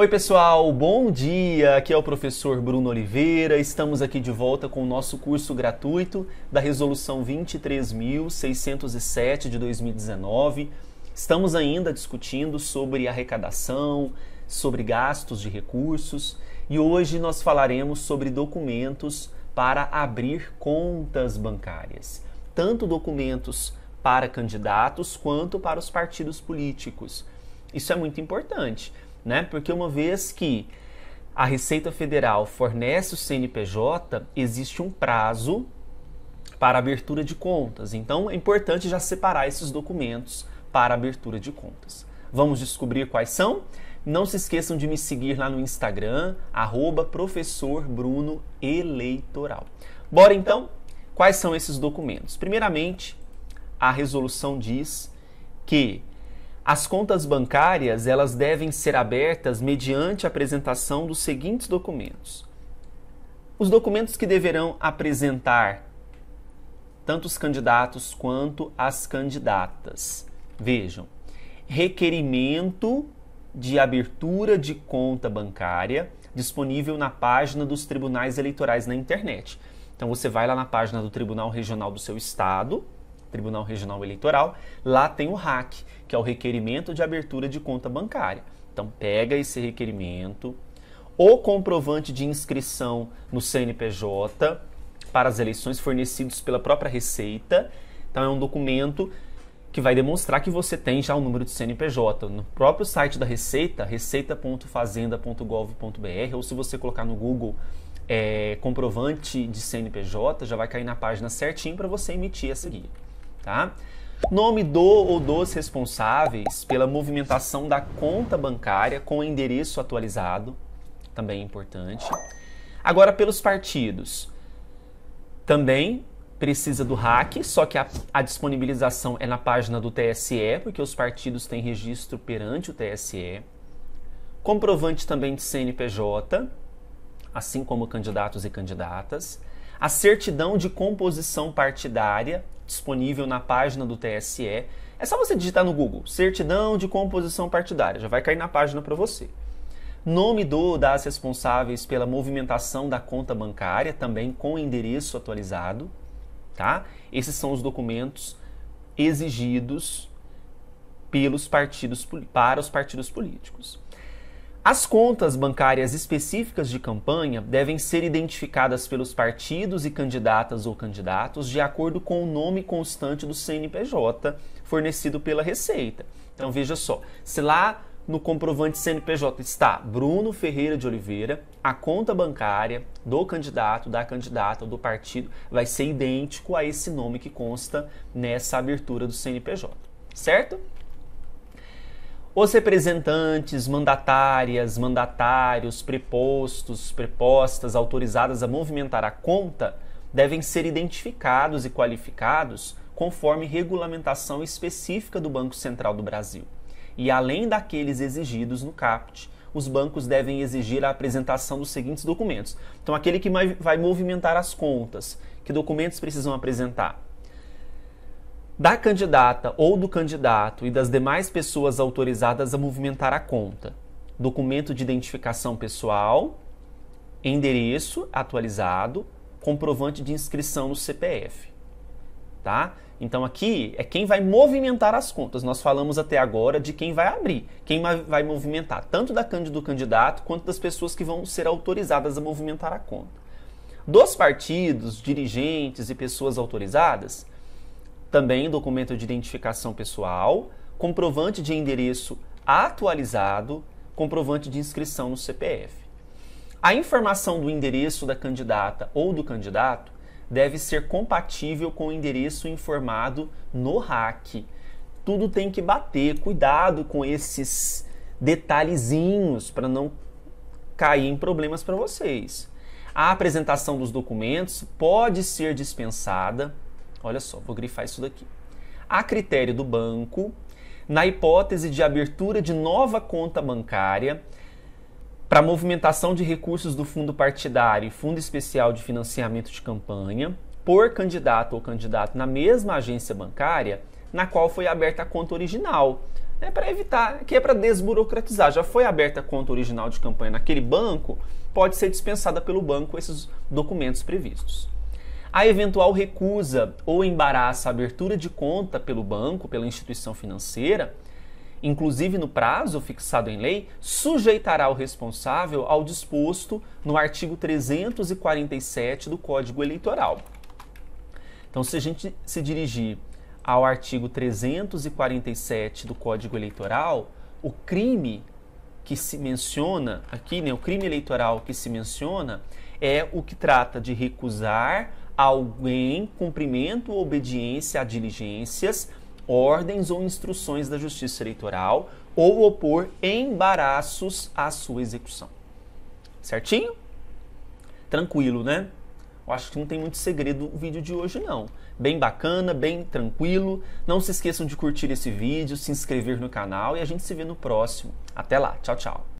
Oi, pessoal, bom dia! Aqui é o professor Bruno Oliveira. Estamos aqui de volta com o nosso curso gratuito da Resolução 23.607 de 2019. Estamos ainda discutindo sobre arrecadação, sobre gastos de recursos e hoje nós falaremos sobre documentos para abrir contas bancárias, tanto documentos para candidatos quanto para os partidos políticos. Isso é muito importante né? Porque uma vez que a Receita Federal fornece o CNPJ, existe um prazo para abertura de contas. Então é importante já separar esses documentos para abertura de contas. Vamos descobrir quais são? Não se esqueçam de me seguir lá no Instagram, @professorbrunoeleitoral. Bora então? Quais são esses documentos? Primeiramente, a resolução diz que as contas bancárias, elas devem ser abertas mediante a apresentação dos seguintes documentos. Os documentos que deverão apresentar tanto os candidatos quanto as candidatas. Vejam, requerimento de abertura de conta bancária disponível na página dos tribunais eleitorais na internet. Então você vai lá na página do Tribunal Regional do seu estado, Tribunal Regional Eleitoral, lá tem o RAC, que é o requerimento de abertura de conta bancária. Então pega esse requerimento, o comprovante de inscrição no CNPJ para as eleições fornecidos pela própria Receita. Então é um documento que vai demonstrar que você tem já o um número de CNPJ. No próprio site da Receita, receita.fazenda.gov.br, ou se você colocar no Google é, comprovante de CNPJ, já vai cair na página certinho para você emitir essa guia tá? Nome do ou dos responsáveis pela movimentação da conta bancária com endereço atualizado, também é importante. Agora, pelos partidos, também precisa do RAC, só que a, a, disponibilização é na página do TSE, porque os partidos têm registro perante o TSE. Comprovante também de CNPJ, assim como candidatos e candidatas. A certidão de composição partidária, disponível na página do TSE. É só você digitar no Google certidão de composição partidária, já vai cair na página para você. Nome do das responsáveis pela movimentação da conta bancária, também com endereço atualizado, tá? Esses são os documentos exigidos pelos partidos para os partidos políticos. As contas bancárias específicas de campanha devem ser identificadas pelos partidos e candidatas ou candidatos de acordo com o nome constante do CNPJ fornecido pela Receita. Então veja só, se lá no comprovante CNPJ está Bruno Ferreira de Oliveira, a conta bancária do candidato, da candidata ou do partido vai ser idêntico a esse nome que consta nessa abertura do CNPJ, certo? Os representantes, mandatárias, mandatários, prepostos, prepostas autorizadas a movimentar a conta devem ser identificados e qualificados conforme regulamentação específica do Banco Central do Brasil. E além daqueles exigidos no CAPT, os bancos devem exigir a apresentação dos seguintes documentos. Então, aquele que vai movimentar as contas, que documentos precisam apresentar? da candidata ou do candidato e das demais pessoas autorizadas a movimentar a conta. Documento de identificação pessoal, endereço atualizado, comprovante de inscrição no CPF. Tá? Então aqui é quem vai movimentar as contas. Nós falamos até agora de quem vai abrir, quem vai movimentar, tanto da do candidato quanto das pessoas que vão ser autorizadas a movimentar a conta. Dos partidos, dirigentes e pessoas autorizadas, também documento de identificação pessoal, comprovante de endereço atualizado, comprovante de inscrição no CPF. A informação do endereço da candidata ou do candidato deve ser compatível com o endereço informado no RAC. Tudo tem que bater, cuidado com esses detalhezinhos para não cair em problemas para vocês. A apresentação dos documentos pode ser dispensada Olha só, vou grifar isso daqui. A critério do banco, na hipótese de abertura de nova conta bancária para movimentação de recursos do fundo partidário e fundo especial de financiamento de campanha por candidato ou candidato na mesma agência bancária na qual foi aberta a conta original. é para evitar, que é para desburocratizar. Já foi aberta a conta original de campanha naquele banco, pode ser dispensada pelo banco esses documentos previstos. A eventual recusa ou embaraça a abertura de conta pelo banco, pela instituição financeira, inclusive no prazo fixado em lei, sujeitará o responsável ao disposto no artigo 347 do Código Eleitoral. Então, se a gente se dirigir ao artigo 347 do Código Eleitoral, o crime que se menciona aqui, né, o crime eleitoral que se menciona, é o que trata de recusar a alguém cumprimento ou obediência a diligências, ordens ou instruções da Justiça Eleitoral ou opor embaraços à sua execução. Certinho? Tranquilo, né? Eu acho que não tem muito segredo o vídeo de hoje, não. Bem bacana, bem tranquilo. Não se esqueçam de curtir esse vídeo, se inscrever no canal e a gente se vê no próximo. Até lá, tchau, tchau.